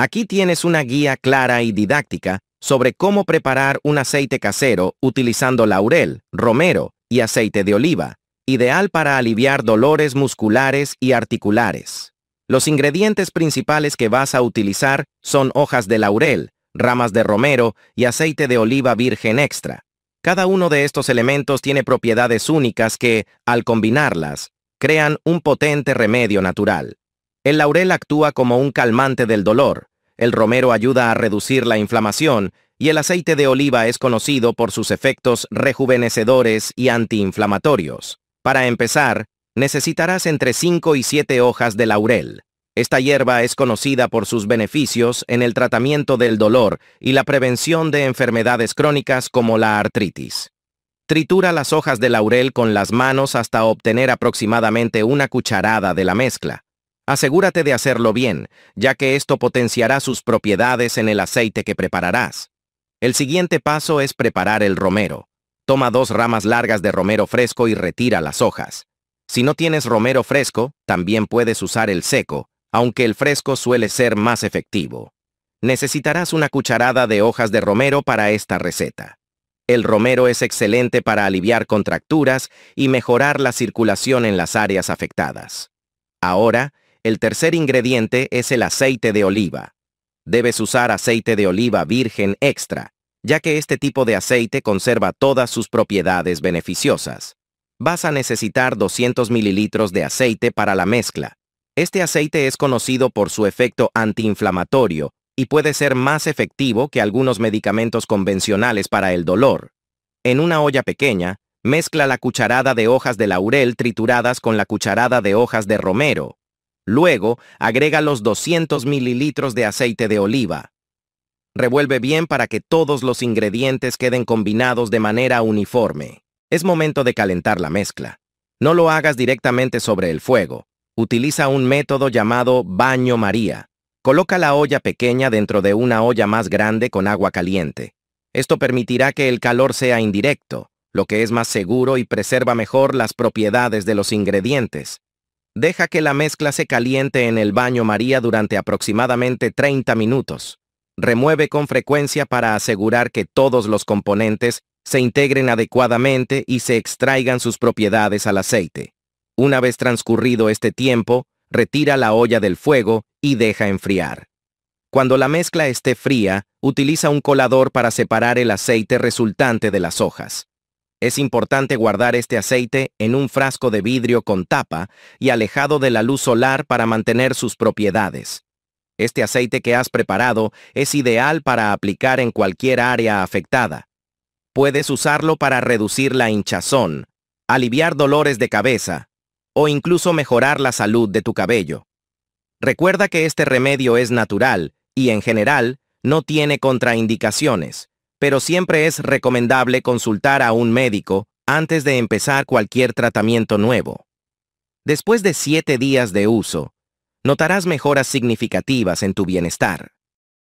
Aquí tienes una guía clara y didáctica sobre cómo preparar un aceite casero utilizando laurel, romero y aceite de oliva, ideal para aliviar dolores musculares y articulares. Los ingredientes principales que vas a utilizar son hojas de laurel, ramas de romero y aceite de oliva virgen extra. Cada uno de estos elementos tiene propiedades únicas que, al combinarlas, crean un potente remedio natural. El laurel actúa como un calmante del dolor, el romero ayuda a reducir la inflamación y el aceite de oliva es conocido por sus efectos rejuvenecedores y antiinflamatorios. Para empezar, necesitarás entre 5 y 7 hojas de laurel. Esta hierba es conocida por sus beneficios en el tratamiento del dolor y la prevención de enfermedades crónicas como la artritis. Tritura las hojas de laurel con las manos hasta obtener aproximadamente una cucharada de la mezcla. Asegúrate de hacerlo bien, ya que esto potenciará sus propiedades en el aceite que prepararás. El siguiente paso es preparar el romero. Toma dos ramas largas de romero fresco y retira las hojas. Si no tienes romero fresco, también puedes usar el seco, aunque el fresco suele ser más efectivo. Necesitarás una cucharada de hojas de romero para esta receta. El romero es excelente para aliviar contracturas y mejorar la circulación en las áreas afectadas. Ahora, el tercer ingrediente es el aceite de oliva. Debes usar aceite de oliva virgen extra, ya que este tipo de aceite conserva todas sus propiedades beneficiosas. Vas a necesitar 200 mililitros de aceite para la mezcla. Este aceite es conocido por su efecto antiinflamatorio y puede ser más efectivo que algunos medicamentos convencionales para el dolor. En una olla pequeña, mezcla la cucharada de hojas de laurel trituradas con la cucharada de hojas de romero, Luego, agrega los 200 mililitros de aceite de oliva. Revuelve bien para que todos los ingredientes queden combinados de manera uniforme. Es momento de calentar la mezcla. No lo hagas directamente sobre el fuego. Utiliza un método llamado baño María. Coloca la olla pequeña dentro de una olla más grande con agua caliente. Esto permitirá que el calor sea indirecto, lo que es más seguro y preserva mejor las propiedades de los ingredientes. Deja que la mezcla se caliente en el baño María durante aproximadamente 30 minutos. Remueve con frecuencia para asegurar que todos los componentes se integren adecuadamente y se extraigan sus propiedades al aceite. Una vez transcurrido este tiempo, retira la olla del fuego y deja enfriar. Cuando la mezcla esté fría, utiliza un colador para separar el aceite resultante de las hojas. Es importante guardar este aceite en un frasco de vidrio con tapa y alejado de la luz solar para mantener sus propiedades. Este aceite que has preparado es ideal para aplicar en cualquier área afectada. Puedes usarlo para reducir la hinchazón, aliviar dolores de cabeza o incluso mejorar la salud de tu cabello. Recuerda que este remedio es natural y en general no tiene contraindicaciones pero siempre es recomendable consultar a un médico antes de empezar cualquier tratamiento nuevo. Después de siete días de uso, notarás mejoras significativas en tu bienestar.